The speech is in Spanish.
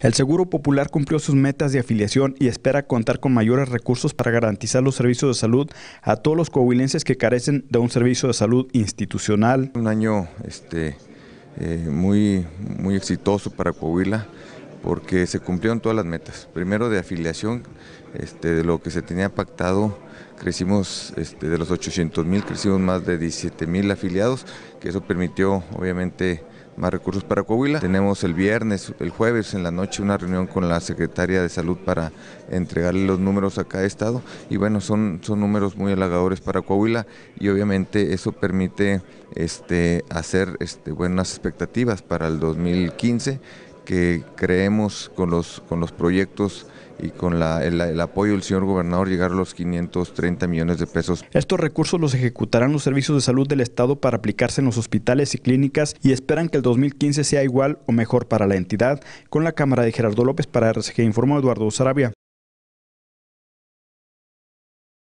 El Seguro Popular cumplió sus metas de afiliación y espera contar con mayores recursos para garantizar los servicios de salud a todos los coahuilenses que carecen de un servicio de salud institucional. Un año este, eh, muy, muy exitoso para Coahuila porque se cumplieron todas las metas. Primero de afiliación, este, de lo que se tenía pactado, crecimos este, de los 800 mil, crecimos más de 17 mil afiliados, que eso permitió obviamente más recursos para Coahuila. Tenemos el viernes, el jueves en la noche una reunión con la Secretaria de Salud para entregarle los números a cada estado y bueno, son, son números muy halagadores para Coahuila y obviamente eso permite este, hacer este, buenas expectativas para el 2015 que creemos con los, con los proyectos y con el, apoyo del señor gobernador llegar a los 530 millones de pesos. Estos recursos los ejecutarán los servicios de salud del Estado para aplicarse en los hospitales y clínicas y esperan que el 2015 sea igual o mejor para la entidad. Con la Cámara de Gerardo López para RCG informó Eduardo Sarabia.